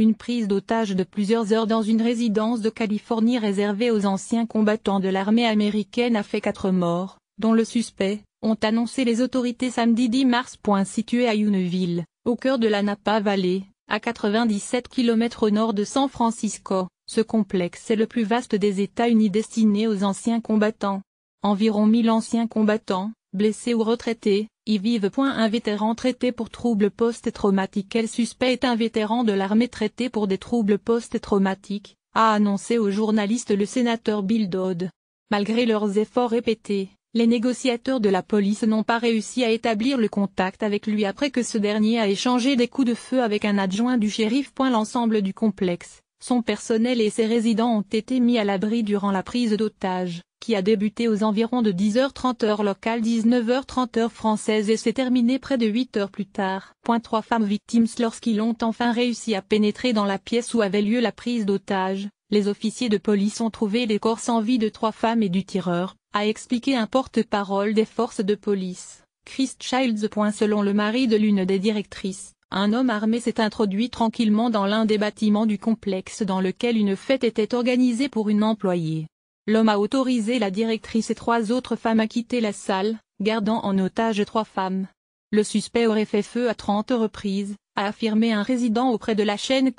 Une prise d'otage de plusieurs heures dans une résidence de Californie réservée aux anciens combattants de l'armée américaine a fait quatre morts, dont le suspect, ont annoncé les autorités samedi 10 mars. Situé à Yuneville, au cœur de la Napa Valley, à 97 km au nord de San Francisco, ce complexe est le plus vaste des États-Unis destiné aux anciens combattants. Environ 1000 anciens combattants, blessés ou retraités, y vivent. Un vétéran traité pour troubles post-traumatiques Quel suspect est un vétéran de l'armée traité pour des troubles post-traumatiques, a annoncé au journaliste le sénateur Bill Dodd. Malgré leurs efforts répétés, les négociateurs de la police n'ont pas réussi à établir le contact avec lui après que ce dernier a échangé des coups de feu avec un adjoint du shérif. L'ensemble du complexe, son personnel et ses résidents ont été mis à l'abri durant la prise d'otages a débuté aux environs de 10h30 heure locale 19h30 heure française et s'est terminé près de 8 heures plus tard. Point 3 femmes victimes lorsqu'ils ont enfin réussi à pénétrer dans la pièce où avait lieu la prise d'otage, les officiers de police ont trouvé les corps sans vie de trois femmes et du tireur, a expliqué un porte-parole des forces de police, Chris Childs. Selon le mari de l'une des directrices, un homme armé s'est introduit tranquillement dans l'un des bâtiments du complexe dans lequel une fête était organisée pour une employée l'homme a autorisé la directrice et trois autres femmes à quitter la salle, gardant en otage trois femmes. Le suspect aurait fait feu à 30 reprises, a affirmé un résident auprès de la chaîne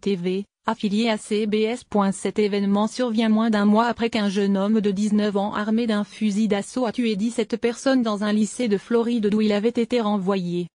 TV, affiliée à CBS. Cet événement survient moins d'un mois après qu'un jeune homme de 19 ans armé d'un fusil d'assaut a tué 17 personnes dans un lycée de Floride d'où il avait été renvoyé.